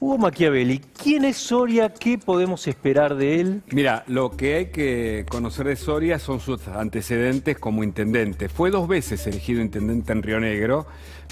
Hugo Machiavelli, ¿quién es Soria? ¿Qué podemos esperar de él? Mira, lo que hay que conocer de Soria son sus antecedentes como intendente. Fue dos veces elegido intendente en Río Negro,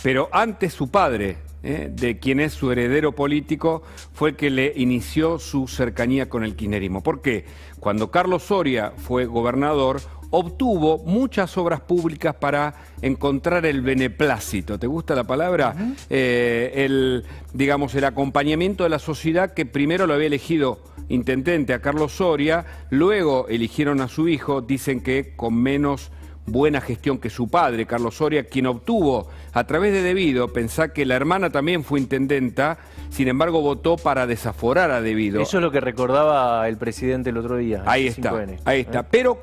pero antes su padre, ¿eh? de quien es su heredero político, fue el que le inició su cercanía con el kirchnerismo. ¿Por qué? Cuando Carlos Soria fue gobernador, obtuvo muchas obras públicas para encontrar el beneplácito. ¿Te gusta la palabra? Eh, el, digamos, el acompañamiento de la sociedad que primero lo había elegido intendente a Carlos Soria, luego eligieron a su hijo, dicen que con menos buena gestión que su padre, Carlos Soria, quien obtuvo a través de Debido, pensá que la hermana también fue intendenta, sin embargo votó para desaforar a Debido. Eso es lo que recordaba el presidente el otro día. Ahí está, ahí está. Pero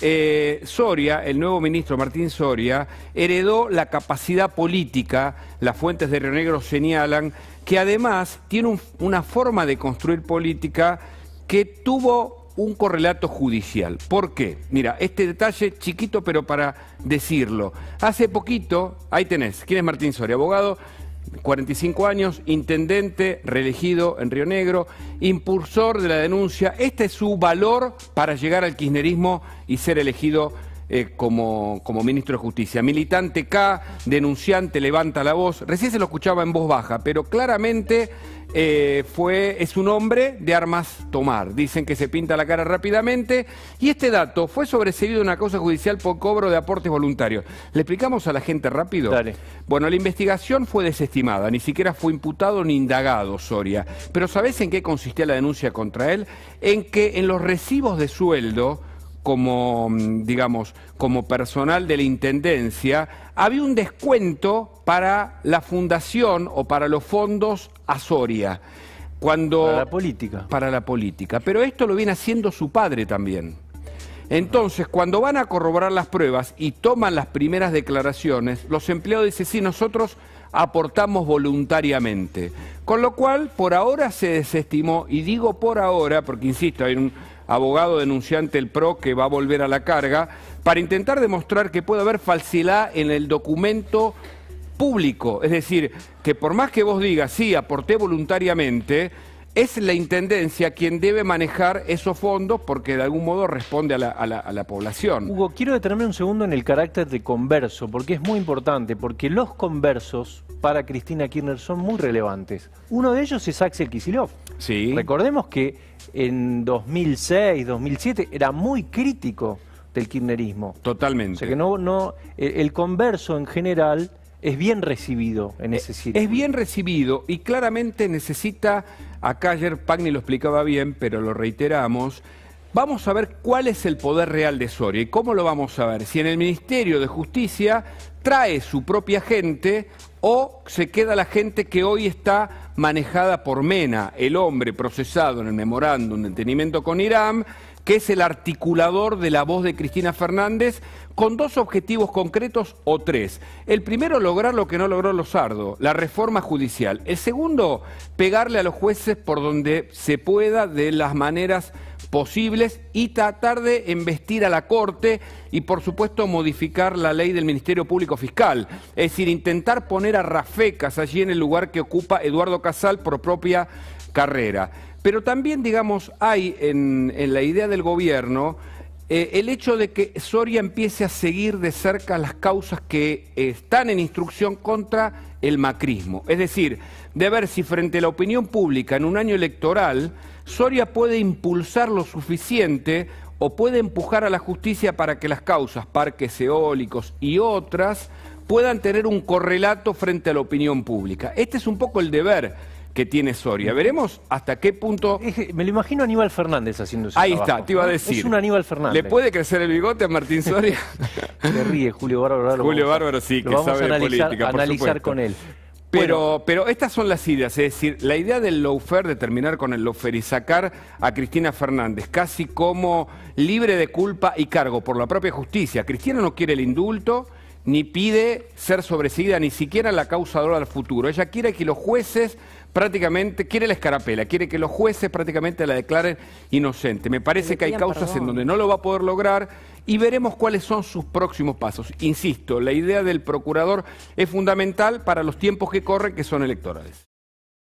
eh, Soria, el nuevo ministro Martín Soria, heredó la capacidad política, las fuentes de Río Negro señalan, que además tiene una forma de construir política que tuvo un correlato judicial. ¿Por qué? Mira, este detalle chiquito, pero para decirlo. Hace poquito, ahí tenés, ¿quién es Martín Soria? Abogado, 45 años, intendente, reelegido en Río Negro, impulsor de la denuncia. Este es su valor para llegar al kirchnerismo y ser elegido eh, como, ministro de Justicia. Militante K, denunciante, levanta la voz. Recién se lo escuchaba en voz baja, pero claramente eh, fue, es un hombre de armas tomar. Dicen que se pinta la cara rápidamente. Y este dato fue sobreseído en una causa judicial por cobro de aportes voluntarios. ¿Le explicamos a la gente rápido? Bueno, la investigación fue desestimada. Ni siquiera fue imputado ni indagado Soria. Pero ¿sabés en qué consistía la denuncia contra él? En que en los recibos de sueldo como, mm, digamos, como personal de la Intendencia, había un descuento para la fundación o para los fondos Azoria. Cuando, para la política. Para la política. Pero esto lo viene haciendo su padre también. Entonces, cuando van a corroborar las pruebas y toman las primeras declaraciones, los empleados dicen, sí, nosotros aportamos voluntariamente. Con lo cual, por ahora se desestimó, y digo por ahora, porque insisto, hay un, abogado denunciante el PRO que va a volver a la carga, para intentar demostrar que puede haber falsedad en el documento público. Es decir, que por más que vos digas, sí, aporté voluntariamente, es la Intendencia quien debe manejar esos fondos porque de algún modo responde a la, población. Hugo, quiero detenerme un segundo en el carácter de converso, porque es muy importante, porque los conversos para Cristina Kirchner son muy relevantes. Uno de ellos es Axel Kisilov. Sí. Recordemos que en 2006, 2007, era muy crítico del kirchnerismo. Totalmente. que no, el converso en general es bien recibido en eh, ese sitio. Es bien recibido y claramente necesita, acá ayer Pagni lo explicaba bien, pero lo reiteramos, Vamos a ver cuál es el poder real de Soria y cómo lo vamos a ver. Si en el Ministerio de Justicia trae su propia gente o se queda la gente que hoy está manejada por Mena, el hombre procesado en el memorándum de entendimiento con Irán, que es el articulador de la voz de Cristina Fernández, con dos objetivos concretos o tres. El primero, lograr lo que no logró Lozardo, la reforma judicial. El segundo, pegarle a los jueces por donde se pueda de las maneras posibles y tratar de embestir a la Corte y, por supuesto, modificar la ley del Ministerio Público Fiscal. Es decir, intentar poner a Rafecas allí en el lugar que ocupa Eduardo Casal por propia carrera. Pero también, digamos, hay en, en la idea del gobierno eh, el hecho de que Soria empiece a seguir de cerca las causas que eh, están en instrucción contra el macrismo. Es decir, de ver si frente a la opinión pública en un año electoral, Soria puede impulsar lo suficiente o puede empujar a la justicia para que las causas, parques eólicos y otras, puedan tener un correlato frente a la opinión pública. Este es un poco el deber que tiene Soria. Veremos hasta qué punto... me lo imagino a Aníbal Fernández haciendo eso. Ahí está, te iba a decir. Es un Aníbal Fernández. ¿Le puede crecer el bigote a Martín Soria? Se ríe Julio Bárbaro. Julio Bárbaro sí, que sabe de política, analizar con él. Pero, pero, estas son las ideas, es decir, la idea del lawfare, de terminar con el lawfare y sacar a Cristina Fernández casi como libre de culpa y cargo por la propia justicia. Cristina no quiere el indulto, ni pide ser sobreseída ni siquiera la causadora del futuro. Ella quiere que los jueces prácticamente, quiere la escarapela, quiere que los jueces prácticamente la declaren inocente. Me parece que hay causas en donde no lo va a poder lograr y veremos cuáles son sus próximos pasos. Insisto, la idea del procurador es fundamental para los tiempos que corren, que son electorales.